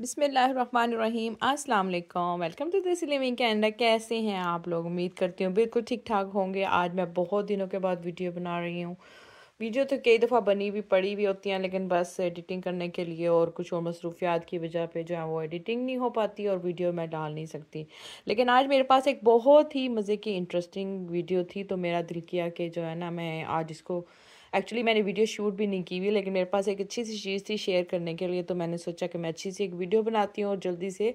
बिसमीम अस्सलाम वालेकुम welcome to this living Canada कैसे हैं आप लोग उम्मीद करती हूँ बिल्कुल ठीक ठाक होंगे आज मैं बहुत दिनों के बाद वीडियो बना रही हूँ वीडियो तो कई दफ़ा बनी भी पड़ी भी होती हैं लेकिन बस एडिटिंग करने के लिए और कुछ और मसरूफियात की वजह पे जो है वो एडिटिंग नहीं हो पाती और वीडियो मैं डाल नहीं सकती लेकिन आज मेरे पास एक बहुत ही मज़े की इंटरेस्टिंग वीडियो थी तो मेरा दिल किया कि जो है ना मैं आज इसको एक्चुअली मैंने वीडियो शूट भी नहीं की हुई लेकिन मेरे पास एक अच्छी सी चीज़ थी शेयर करने के लिए तो मैंने सोचा कि मैं अच्छी सी एक वीडियो बनाती हूँ और जल्दी से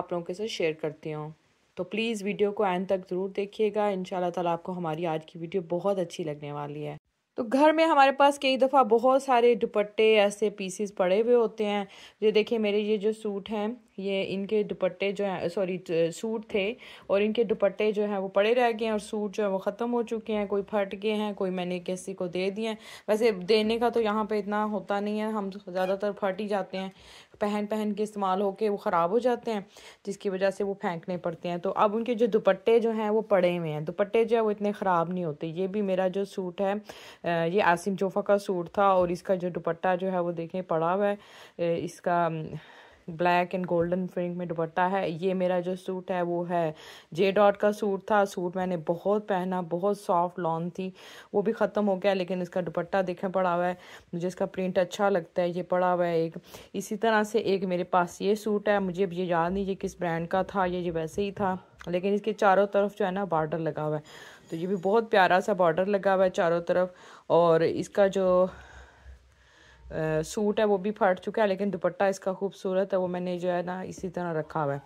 आप लोगों के साथ शेयर करती हूँ तो प्लीज़ वीडियो को एंड तक ज़रूर देखिएगा इन शाला आपको हमारी आज की वीडियो बहुत अच्छी लगने वाली है तो घर में हमारे पास कई दफ़ा बहुत सारे दुपट्टे ऐसे पीसीस पड़े हुए होते हैं ये देखिए मेरे ये जो सूट हैं ये इनके दुपट्टे जो हैं सॉरी सूट थे और इनके दुपट्टे जो हैं वो पड़े रह गए हैं और सूट जो है वो ख़त्म हो चुके हैं कोई फट गए हैं कोई मैंने किसी को दे दिए हैं वैसे देने का तो यहाँ पे इतना होता नहीं है हम ज़्यादातर फट ही जाते हैं पहन पहन के इस्तेमाल होके वो ख़राब हो जाते हैं जिसकी वजह से वो फेंकने पड़ते हैं तो अब उनके जो दुपट्टे जो हैं वो पड़े हुए हैं दुपट्टे जो है वो इतने ख़राब नहीं होते ये भी मेरा जो सूट है ये आसिम जोफ़ा का सूट था और इसका जो दुपट्टा जो है वो देखें पड़ा हुआ है इसका ब्लैक एंड गोल्डन प्रिंट में दुपट्टा है ये मेरा जो सूट है वो है जे डॉट का सूट था सूट मैंने बहुत पहना बहुत सॉफ्ट लॉन थी वो भी ख़त्म हो गया लेकिन इसका दुपट्टा देखें पड़ा हुआ है मुझे इसका प्रिंट अच्छा लगता है ये पड़ा हुआ है एक इसी तरह से एक मेरे पास ये सूट है मुझे अब ये याद नहीं ये किस ब्रांड का था ये ये वैसे ही था लेकिन इसके चारों तरफ जो है ना बॉर्डर लगा हुआ है तो ये भी बहुत प्यारा सा बॉर्डर लगा हुआ है चारों तरफ और इसका जो सूट है वो भी फट चुका है लेकिन दुपट्टा इसका खूबसूरत है वो मैंने जो है ना इसी तरह रखा हुआ है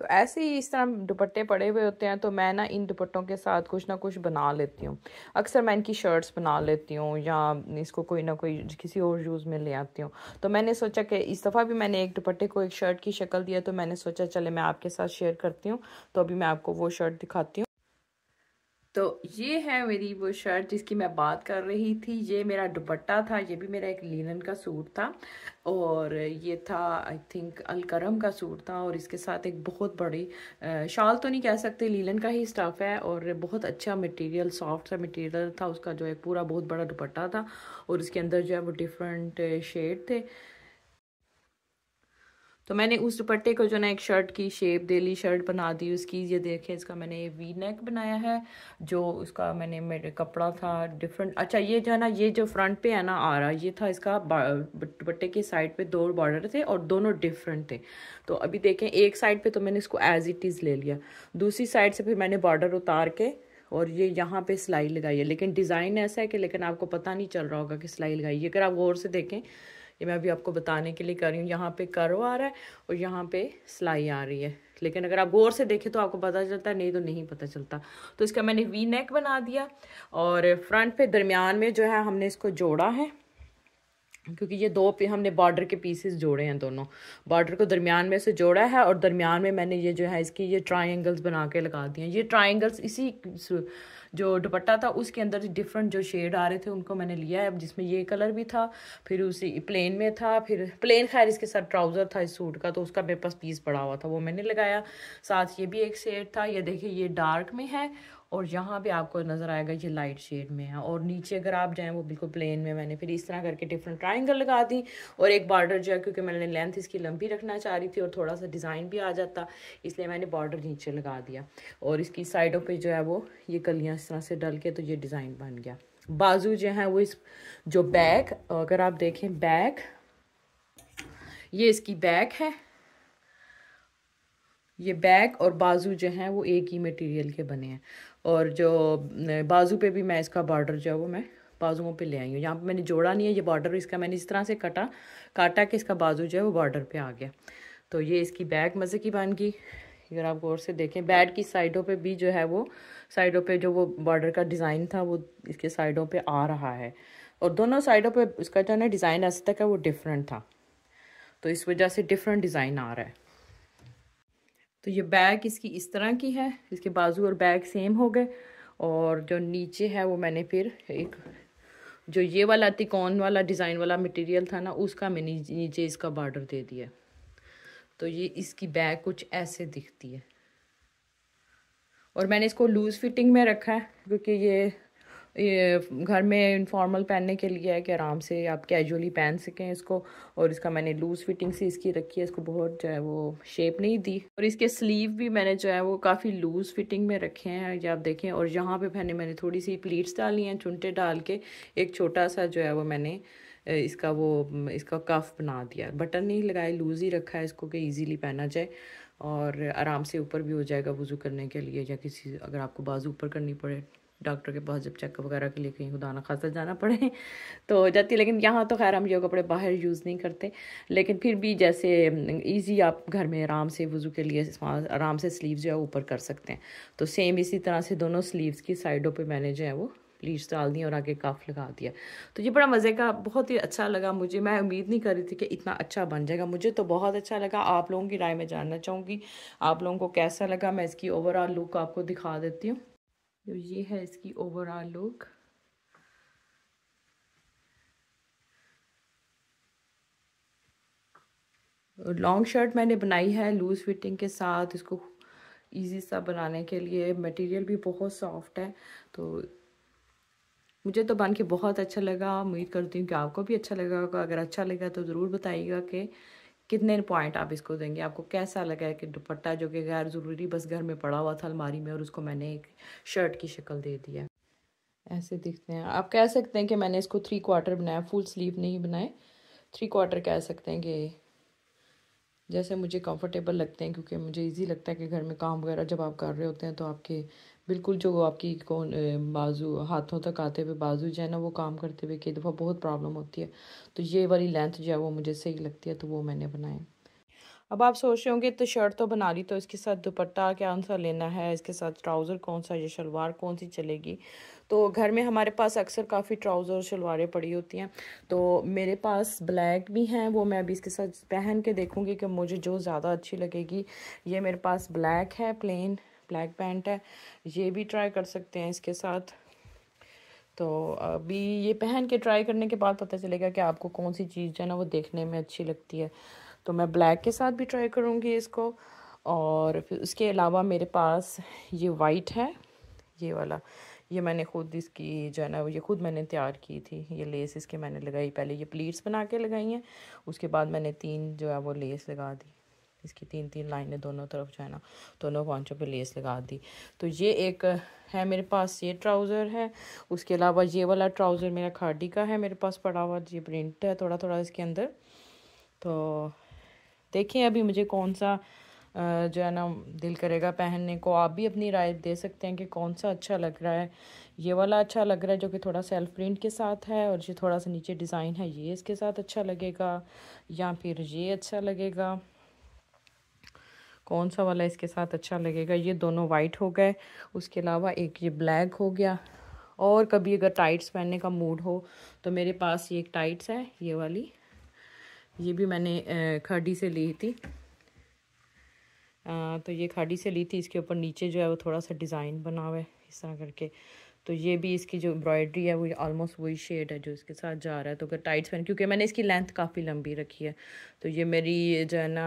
तो ऐसे ही इस तरह दुपट्टे पड़े हुए होते हैं तो मैं ना इन दुपट्टों के साथ कुछ ना कुछ बना लेती हूँ अक्सर मैं इनकी शर्ट्स बना लेती हूँ या इसको कोई ना कोई किसी और यूज़ में ले आती हूँ तो मैंने सोचा कि इस दफ़ा भी मैंने एक दुपट्टे को एक शर्ट की शक्ल दिया तो मैंने सोचा चले मैं आपके साथ शेयर करती हूँ तो अभी मैं आपको वो शर्ट दिखाती हूँ तो ये है मेरी वो शर्ट जिसकी मैं बात कर रही थी ये मेरा दुपट्टा था ये भी मेरा एक लिनन का सूट था और ये था आई थिंक अलकरम का सूट था और इसके साथ एक बहुत बड़ी शाल तो नहीं कह सकते लीलन का ही स्टफ़ है और बहुत अच्छा मटेरियल सॉफ्ट सा मटेरियल था उसका जो है पूरा बहुत बड़ा दुपट्टा था और उसके अंदर जो है वो डिफरेंट शेड थे तो मैंने उस दुपट्टे को जो ना एक शर्ट की शेप दे ली शर्ट बना दी उसकी ये देखे इसका मैंने वी नेक बनाया है जो उसका मैंने मेरे कपड़ा था डिफरेंट अच्छा ये जो है ना ये जो फ्रंट पे है ना आ रहा ये था इसका दुपट्टे के साइड पे दो बॉर्डर थे और दोनों डिफरेंट थे तो अभी देखें एक साइड पे तो मैंने इसको एज इट इज़ ले लिया दूसरी साइड से फिर मैंने बॉर्डर उतार के और ये यहाँ पे सिलाई लगाई है लेकिन डिज़ाइन ऐसा है कि लेकिन आपको पता नहीं चल रहा होगा कि सिलाई लगाई है अगर आप गौर से देखें ये मैं अभी आपको बताने के लिए कर रही हूँ यहाँ पे करो आ रहा है और यहाँ पे सिलाई आ रही है लेकिन अगर आप गौर से देखें तो आपको पता चलता है नहीं तो नहीं पता चलता तो इसका मैंने वी नेक बना दिया और फ्रंट पे दरमियान में जो है हमने इसको जोड़ा है क्योंकि ये दो पे हमने बॉर्डर के पीसेस जोड़े हैं दोनों बॉर्डर को दरमियान में से जोड़ा है और दरमियान में मैंने ये जो है इसकी ये ट्राइंगल्स बना के लगा दिए ये ट्राइंगल्स इसी जो दुपट्टा था उसके अंदर डिफरेंट जो शेड आ रहे थे उनको मैंने लिया है जिसमें ये कलर भी था फिर उसी प्लेन में था फिर प्लेन खैर इसके साथ ट्राउज़र था इस सूट का तो उसका मेरे पास पीस पड़ा हुआ था वो मैंने लगाया साथ ये भी एक शेड था ये देखिए ये डार्क में है और यहाँ पे आपको नज़र आएगा ये लाइट शेड में है और नीचे अगर आप जाएँ वो बिल्कुल प्लेन में मैंने फिर इस तरह करके डिफरेंट ट्राइंगल लगा दी और एक बॉर्डर जो है क्योंकि मैंने लेंथ इसकी लंबी रखना चाह रही थी और थोड़ा सा डिज़ाइन भी आ जाता इसलिए मैंने बॉर्डर नीचे लगा दिया और इसकी साइडों पर जो है वो ये कलियाँ इस तरह से डल के तो ये डिज़ाइन बन गया बाजू जो है वो इस जो बैक अगर आप देखें बैक ये इसकी बैक है ये बैक और बाजू जो हैं वो एक ही मटेरियल के बने हैं और जो बाजू पे भी मैं इसका बॉर्डर जो है वो मैं बाजुओं पे ले आई हूँ यहाँ पे मैंने जोड़ा नहीं है ये बॉर्डर इसका मैंने इस तरह से कटा काटा कि इसका बाजू जो है वो बॉर्डर पे आ गया तो ये इसकी बैग मज़े की बन गई अगर आप गौर से देखें बैड की साइडों पे भी जो है वो साइडों पे जो वो बॉर्डर का डिज़ाइन था वो इसके साइडों पे आ रहा है और दोनों साइडों पे उसका जो है ना डिज़ाइन आज तक है वो डिफरेंट था तो इस वजह से डिफरेंट डिज़ाइन आ रहा है तो ये बैग इसकी इस तरह की है इसके बाजू और बैग सेम हो गए और जो नीचे है वो मैंने फिर एक जो ये वाला तिकोन वाला डिज़ाइन वाला मटेरियल था ना उसका मैंने नीचे इसका बॉर्डर दे दिया तो ये इसकी बैग कुछ ऐसे दिखती है और मैंने इसको लूज़ फिटिंग में रखा है क्योंकि ये घर में इनफॉर्मल पहनने के लिए है कि आराम से आप कैजुअली पहन सकें इसको और इसका मैंने लूज़ फिटिंग से इसकी रखी है इसको बहुत जो है वो शेप नहीं दी और इसके स्लीव भी मैंने जो है वो काफ़ी लूज़ फिटिंग में रखे हैं जो आप देखें और यहाँ पर मैंने मैंने थोड़ी सी प्लीट्स डाली हैं चुनटे डाल के एक छोटा सा जो है वो मैंने इसका वो इसका कफ बना दिया बटन नहीं लगाए लूज़ ही रखा है इसको कि ईजीली पहना जाए और आराम से ऊपर भी हो जाएगा वज़ू करने के लिए या किसी अगर आपको बाजू ऊपर करनी पड़े डॉक्टर के पास जब चेकअप वगैरह के लिए कहीं खुदा ना खासा जाना पड़े तो हो जाती है लेकिन यहाँ तो खैर हम ये कपड़े बाहर यूज़ नहीं करते लेकिन फिर भी जैसे इजी आप घर में आराम से वज़ू के लिए आराम से स्लीव्स जो है ऊपर कर सकते हैं तो सेम इसी तरह से दोनों स्लीव्स की साइडों पर मैंने जो है वो प्लीज डाल दी और आगे काफ लगा दिया तो ये बड़ा मज़े का बहुत ही अच्छा लगा मुझे मैं उम्मीद नहीं कर रही थी कि इतना अच्छा बन जाएगा मुझे तो बहुत अच्छा लगा आप लोगों की राय में जानना चाहूँगी आप लोगों को कैसा लगा मैं इसकी ओवरऑल लुक आपको दिखा देती हूँ तो ये है इसकी ओवरऑल लुक लॉन्ग शर्ट मैंने बनाई है लूज़ फिटिंग के साथ इसको इजी सा बनाने के लिए मटेरियल भी बहुत सॉफ्ट है तो मुझे तो बन के बहुत अच्छा लगा उम्मीद करती हूँ कि आपको भी अच्छा लगा होगा अगर अच्छा लगा तो ज़रूर बताइएगा कि कितने पॉइंट आप इसको देंगे आपको कैसा लगा कि दुपट्टा जो कि गैर ज़रूरी बस घर में पड़ा हुआ था अलमारी में और उसको मैंने एक शर्ट की शक्ल दे दिया ऐसे दिखते हैं आप कह सकते हैं कि मैंने इसको थ्री क्वार्टर बनाया फुल स्लीव नहीं बनाए थ्री क्वार्टर कह सकते हैं कि जैसे मुझे कंफर्टेबल लगते हैं क्योंकि मुझे इजी लगता है कि घर में काम वगैरह जब आप कर रहे होते हैं तो आपके बिल्कुल जो आपकी कौन बाजू हाथों तक आते हुए बाजू जो है ना वो काम करते हुए कई दफ़ा बहुत प्रॉब्लम होती है तो ये वाली लेंथ जो है वो मुझे सही लगती है तो वो मैंने बनाए अब आप सोच रहे होंगे तो शर्ट तो बना ली तो इसके साथ दुपट्टा क्या सा लेना है इसके साथ ट्राउज़र कौन सा या शलवार कौन सी चलेगी तो घर में हमारे पास अक्सर काफ़ी ट्राउज़र और शलवारें पड़ी होती हैं तो मेरे पास ब्लैक भी हैं वो मैं अभी इसके साथ पहन के देखूँगी कि मुझे जो ज़्यादा अच्छी लगेगी ये मेरे पास ब्लैक है प्लेन ब्लैक पैंट है ये भी ट्राई कर सकते हैं इसके साथ तो अभी ये पहन के ट्राई करने के बाद पता चलेगा कि आपको कौन सी चीज़ जो है ना वो देखने में अच्छी लगती है तो मैं ब्लैक के साथ भी ट्राई करूँगी इसको और फिर उसके अलावा मेरे पास ये वाइट है ये वाला ये मैंने खुद इसकी जो है ना ये खुद मैंने तैयार की थी ये लेस इसके मैंने लगाई पहले ये प्लीट्स बना के लगाई हैं उसके बाद मैंने तीन जो है वो लेस लगा दी इसकी तीन तीन लाइनें दोनों तरफ जो है ना दोनों पॉन्चों पे लेस लगा दी तो ये एक है मेरे पास ये ट्राउज़र है उसके अलावा ये वाला ट्राउज़र मेरा खाडी का है मेरे पास पड़ा हुआ ये प्रिंट है थोड़ा थोड़ा इसके अंदर तो देखें अभी मुझे कौन सा जो है ना दिल करेगा पहनने को आप भी अपनी राय दे सकते हैं कि कौन सा अच्छा लग रहा है ये वाला अच्छा लग रहा है जो कि थोड़ा सेल्फ प्रिंट के साथ है और ये थोड़ा सा नीचे डिज़ाइन है ये इसके साथ अच्छा लगेगा या फिर ये अच्छा लगेगा कौन सा वाला इसके साथ अच्छा लगेगा ये दोनों वाइट हो गए उसके अलावा एक ये ब्लैक हो गया और कभी अगर टाइट्स पहनने का मूड हो तो मेरे पास ये एक टाइट्स है ये वाली ये भी मैंने खाडी से ली थी आ, तो ये खाडी से ली थी इसके ऊपर नीचे जो है वो थोड़ा सा डिज़ाइन बना हुआ है इस तरह करके तो ये भी इसकी जो एम्ब्रॉयडरी है वो ऑलमोस्ट वही शेड है जो इसके साथ जा रहा है तो अगर टाइट्स पहन क्योंकि मैंने इसकी लेंथ काफ़ी लंबी रखी है तो ये मेरी जो है ना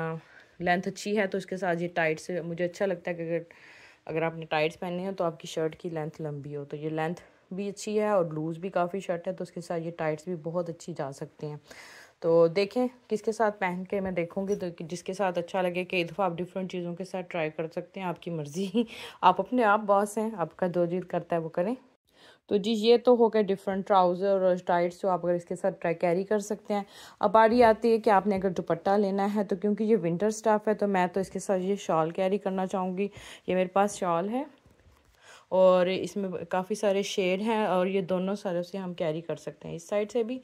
लेंथ अच्छी है तो इसके साथ ये टाइट्स मुझे अच्छा लगता है कि अगर अगर आपने टाइट्स पहने हैं तो आपकी शर्ट की लेंथ लंबी हो तो ये लेंथ भी अच्छी है और लूज़ भी काफ़ी शर्ट है तो उसके साथ ये टाइट्स भी बहुत अच्छी जा सकती हैं तो देखें किसके साथ पहन के मैं देखूंगी तो जिसके साथ अच्छा लगे कि दफ़ा आप डिफरेंट चीज़ों के साथ ट्राई कर सकते हैं आपकी मर्ज़ी आप अपने आप बॉस हैं आपका जो जीत करता है वो करें तो जी ये तो हो गया डिफरेंट ट्राउज़र और टाइट्स जो आप अगर इसके साथ ट्राई कैरी कर सकते हैं अब बारी आती है कि आपने अगर दुपट्टा लेना है तो क्योंकि ये विंटर स्टाफ है तो मैं तो इसके साथ ये शॉल कैरी करना चाहूँगी ये मेरे पास शॉल है और इसमें काफ़ी सारे शेड हैं और ये दोनों सारे से हम कैरी कर सकते हैं इस साइड से भी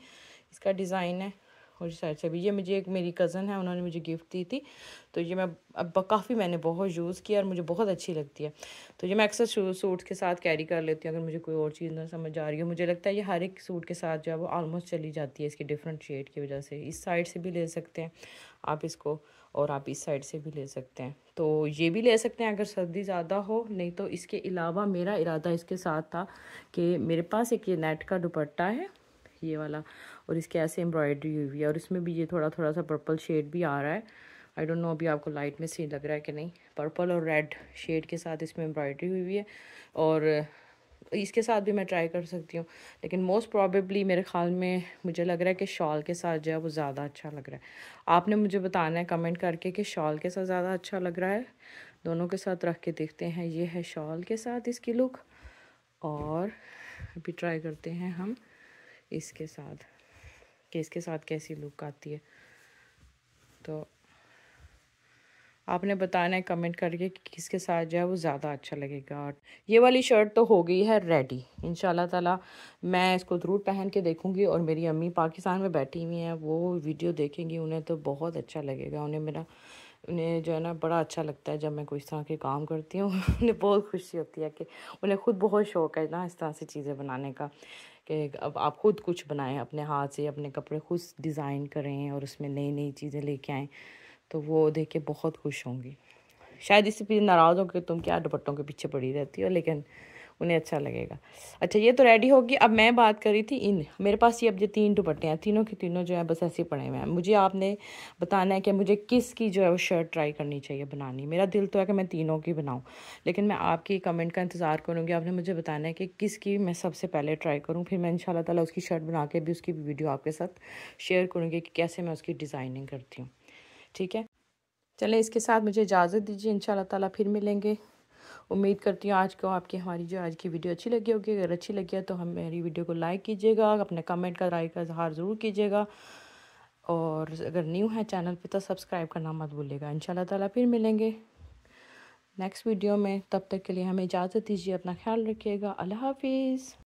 इसका डिज़ाइन है और इस साइड से भी ये मुझे एक मेरी कज़न है उन्होंने मुझे गिफ्ट दी थी तो ये मैं अब काफ़ी मैंने बहुत यूज़ किया और मुझे बहुत अच्छी लगती है तो ये मैं अक्सर सूट के साथ कैरी कर लेती हूँ अगर मुझे कोई और चीज़ ना समझ आ रही हो मुझे लगता है ये हर एक सूट के साथ जो है वो ऑलमोस्ट चली जाती है इसकी डिफरेंट शेड की वजह से इस साइड से भी ले सकते हैं आप इसको और आप इस साइड से भी ले सकते हैं तो ये भी ले सकते हैं अगर सर्दी ज़्यादा हो नहीं तो इसके अलावा मेरा इरादा इसके साथ था कि मेरे पास एक ये नेट का दुपट्टा है ये वाला और इसके ऐसे एम्ब्रॉयडरी हुई है और इसमें भी ये थोड़ा थोड़ा सा पर्पल शेड भी आ रहा है आई डोंट नो अभी आपको लाइट में सीन लग रहा है कि नहीं पर्पल और रेड शेड के साथ इसमें एम्ब्रॉयडरी हुई हुई है और इसके साथ भी मैं ट्राई कर सकती हूँ लेकिन मोस्ट प्रॉबेबली मेरे ख्याल में मुझे लग रहा है कि शॉल के साथ जो है वो ज़्यादा अच्छा लग रहा है आपने मुझे बताना है कमेंट करके कि शॉल के साथ ज़्यादा अच्छा लग रहा है दोनों के साथ रख के देखते हैं ये है शॉल के साथ इसकी लुक और अभी ट्राई करते हैं हम इसके साथ कि इसके साथ कैसी लुक आती है तो आपने बताना है कमेंट करके कि किसके साथ जो है वो ज़्यादा अच्छा लगेगा और ये वाली शर्ट तो हो गई है रेडी इन ताला मैं इसको ज़रूर पहन के देखूँगी और मेरी अम्मी पाकिस्तान में बैठी हुई हैं वो वीडियो देखेंगी उन्हें तो बहुत अच्छा लगेगा उन्हें मेरा उन्हें जो है ना बड़ा अच्छा लगता है जब मैं कुछ तरह के काम करती हूँ उन्हें बहुत खुशी होती है कि उन्हें खुद बहुत शौक है ना इस तरह से चीज़ें बनाने का कि अब आप खुद कुछ बनाएं अपने हाथ से अपने कपड़े खुद डिज़ाइन करें और उसमें नई नई चीज़ें लेके आएँ तो वो देख के बहुत खुश होंगी शायद इससे भी नाराज़ हो कि तुम क्या दुपट्टों के पीछे पड़ी रहती हो लेकिन उन्हें अच्छा लगेगा अच्छा ये तो रेडी होगी अब मैं बात कर रही थी इन मेरे पास ये अब जो तीन दुपट्टे हैं तीनों के तीनों जो है बस ऐसे पड़े हुए हैं मुझे आपने बताना है कि मुझे किस की जो है वो शर्ट ट्राई करनी चाहिए बनानी मेरा दिल तो है कि मैं तीनों की बनाऊँ लेकिन मैं आपकी कमेंट का इंतज़ार करूँगी आपने मुझे बताना है कि किसकी मैं सबसे पहले ट्राई करूँ फिर मैं इन शाला तला उसकी शर्ट बना के भी उसकी वीडियो आपके साथ शेयर करूँगी कि कैसे मैं उसकी डिज़ाइनिंग करती हूँ ठीक है चलें इसके साथ मुझे इजाज़त दीजिए इन शाला फिर मिलेंगे उम्मीद करती हूँ आज को आपकी हमारी जो आज की वीडियो अच्छी लगी होगी अगर अच्छी लगी है तो हम मेरी वीडियो को लाइक कीजिएगा अपने कमेंट का राय का इजहार ज़रूर कीजिएगा और अगर न्यू है चैनल पे तो सब्सक्राइब करना मत भूलिएगा इन ताला फिर मिलेंगे नेक्स्ट वीडियो में तब तक के लिए हमें इजाज़त दीजिए अपना ख्याल रखिएगा अल्लाह हाफिज़